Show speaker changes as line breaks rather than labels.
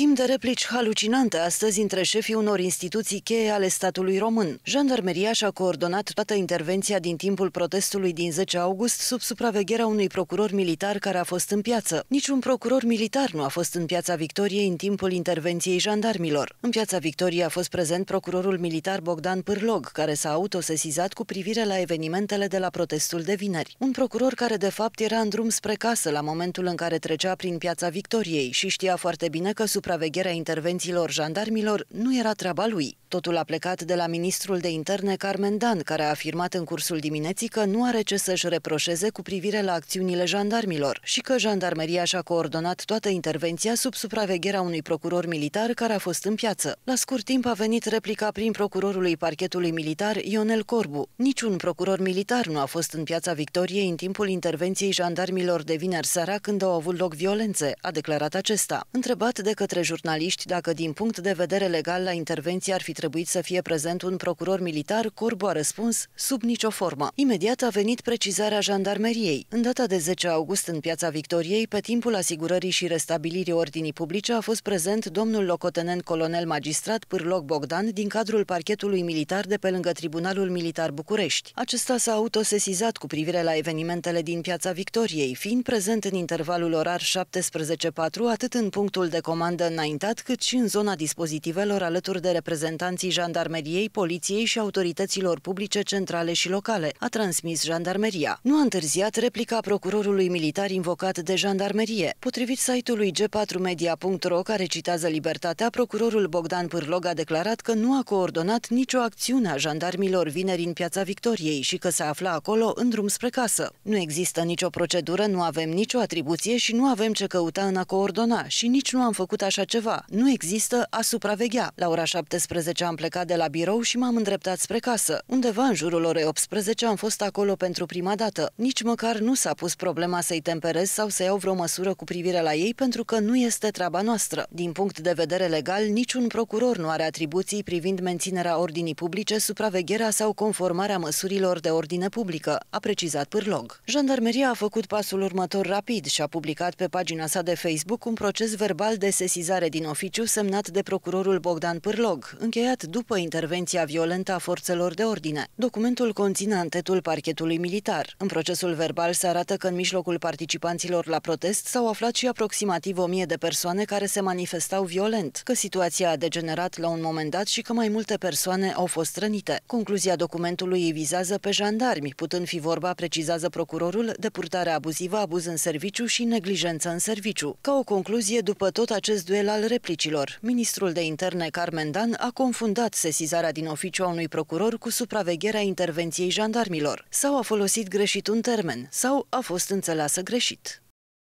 schimb de replici halucinante astăzi între șefii unor instituții cheie ale statului român. Jandarmeria și-a coordonat toată intervenția din timpul protestului din 10 august sub supravegherea unui procuror militar care a fost în piață. Niciun procuror militar nu a fost în piața Victoriei în timpul intervenției jandarmilor. În piața Victoriei a fost prezent procurorul militar Bogdan Pârlog, care s-a autosesizat cu privire la evenimentele de la protestul de vineri. Un procuror care de fapt era în drum spre casă la momentul în care trecea prin piața Victoriei și știa foarte bine că supra supravegherea intervențiilor jandarmilor nu era treaba lui. Totul a plecat de la ministrul de interne Carmen Dan, care a afirmat în cursul dimineții că nu are ce să-și reproșeze cu privire la acțiunile jandarmilor și că jandarmeria și-a coordonat toată intervenția sub supravegherea unui procuror militar care a fost în piață. La scurt timp a venit replica prin procurorului parchetului militar Ionel Corbu. Niciun procuror militar nu a fost în piața Victoriei în timpul intervenției jandarmilor de vineri seara când au avut loc violențe, a declarat acesta. Întrebat de către jurnaliști dacă din punct de vedere legal la intervenție ar fi trebuit să fie prezent un procuror militar, Corbu a răspuns sub nicio formă. Imediat a venit precizarea jandarmeriei. În data de 10 august, în Piața Victoriei, pe timpul asigurării și restabilirii ordinii publice, a fost prezent domnul locotenent colonel magistrat Pârloc Bogdan din cadrul parchetului militar de pe lângă Tribunalul Militar București. Acesta s-a autosesizat cu privire la evenimentele din Piața Victoriei, fiind prezent în intervalul orar 17.4 atât în punctul de comandă înaintat, cât și în zona dispozitivelor alături de reprezentanți reprezentanții jandarmeriei, poliției și autorităților publice centrale și locale, a transmis jandarmeria. Nu a întârziat replica procurorului militar invocat de jandarmerie. Potrivit site-ului g4media.ro, care citează libertatea, procurorul Bogdan Pârlog a declarat că nu a coordonat nicio acțiune a jandarmilor vineri în Piața Victoriei și că se afla acolo în drum spre casă. Nu există nicio procedură, nu avem nicio atribuție și nu avem ce căuta în a coordona și nici nu am făcut așa ceva. Nu există a supraveghea. La ora 17 12 am plecat de la birou și m-am îndreptat spre casă. Undeva în jurul orei 18 am fost acolo pentru prima dată. Nici măcar nu s-a pus problema să-i temperez sau să iau vreo măsură cu privire la ei pentru că nu este treaba noastră. Din punct de vedere legal, niciun procuror nu are atribuții privind menținerea ordinii publice, supravegherea sau conformarea măsurilor de ordine publică, a precizat Pârlog. Jandarmeria a făcut pasul următor rapid și a publicat pe pagina sa de Facebook un proces verbal de sesizare din oficiu semnat de procurorul Bogdan Pârlog, încheiat creat după intervenția violentă a forțelor de ordine. Documentul conține antetul parchetului militar. În procesul verbal se arată că în mijlocul participanților la protest s-au aflat și aproximativ o mie de persoane care se manifestau violent, că situația a degenerat la un moment dat și că mai multe persoane au fost rănite. Concluzia documentului îi vizează pe jandarmi, putând fi vorba, precizează procurorul, de purtare abuzivă, abuz în serviciu și neglijență în serviciu. Ca o concluzie, după tot acest duel al replicilor, ministrul de interne Carmen Dan a confundat confundat sesizarea din oficiu a unui procuror cu supravegherea intervenției jandarmilor, sau a folosit greșit un termen, sau a fost înțeleasă greșit.